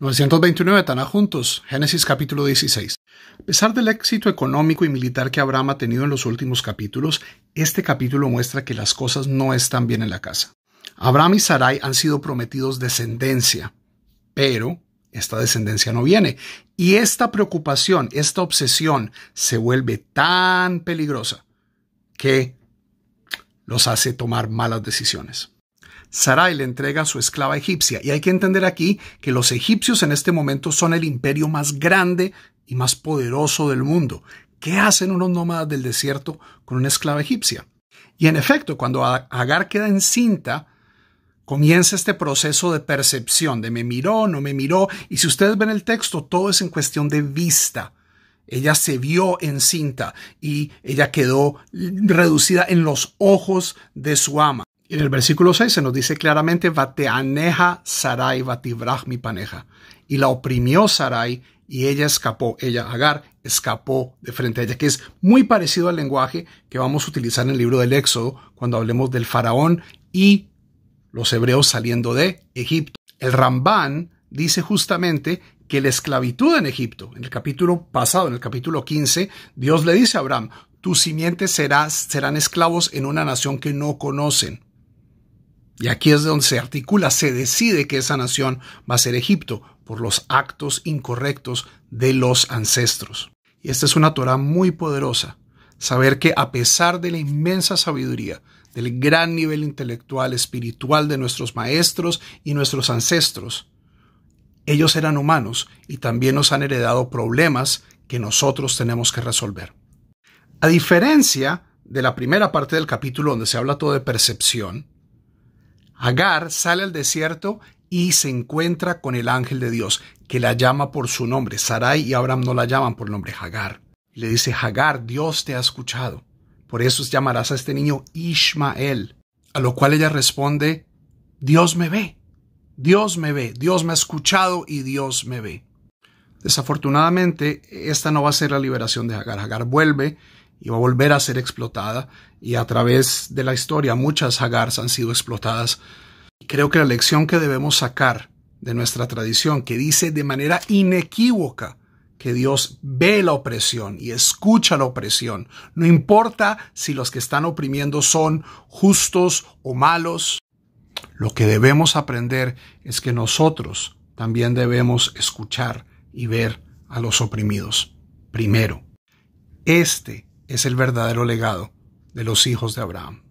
929 Tana juntos, Génesis capítulo 16. A pesar del éxito económico y militar que Abraham ha tenido en los últimos capítulos, este capítulo muestra que las cosas no están bien en la casa. Abraham y Sarai han sido prometidos descendencia, pero esta descendencia no viene. Y esta preocupación, esta obsesión se vuelve tan peligrosa que los hace tomar malas decisiones. Sarai le entrega a su esclava egipcia. Y hay que entender aquí que los egipcios en este momento son el imperio más grande y más poderoso del mundo. ¿Qué hacen unos nómadas del desierto con una esclava egipcia? Y en efecto, cuando Agar queda encinta, comienza este proceso de percepción, de me miró, no me miró, y si ustedes ven el texto, todo es en cuestión de vista. Ella se vio encinta y ella quedó reducida en los ojos de su ama en el versículo 6 se nos dice claramente, Bateaneja Sarai, Vatibrach mi paneja. Y la oprimió Sarai y ella escapó, ella, Agar, escapó de frente a ella, que es muy parecido al lenguaje que vamos a utilizar en el libro del Éxodo cuando hablemos del faraón y los hebreos saliendo de Egipto. El Rambán dice justamente que la esclavitud en Egipto, en el capítulo pasado, en el capítulo 15, Dios le dice a Abraham, tus simientes serán esclavos en una nación que no conocen. Y aquí es donde se articula, se decide que esa nación va a ser Egipto por los actos incorrectos de los ancestros. Y esta es una Torah muy poderosa. Saber que a pesar de la inmensa sabiduría, del gran nivel intelectual, espiritual de nuestros maestros y nuestros ancestros, ellos eran humanos y también nos han heredado problemas que nosotros tenemos que resolver. A diferencia de la primera parte del capítulo donde se habla todo de percepción, Hagar sale al desierto y se encuentra con el ángel de Dios, que la llama por su nombre. Sarai y Abraham no la llaman por nombre Hagar. le dice, Hagar, Dios te ha escuchado. Por eso llamarás a este niño Ishmael. A lo cual ella responde, Dios me ve. Dios me ve, Dios me ha escuchado y Dios me ve. Desafortunadamente, esta no va a ser la liberación de Hagar. Hagar vuelve y va a volver a ser explotada y a través de la historia muchas hagars han sido explotadas. Creo que la lección que debemos sacar de nuestra tradición, que dice de manera inequívoca que Dios ve la opresión y escucha la opresión, no importa si los que están oprimiendo son justos o malos, lo que debemos aprender es que nosotros también debemos escuchar y ver a los oprimidos. Primero, este es el verdadero legado de los hijos de Abraham.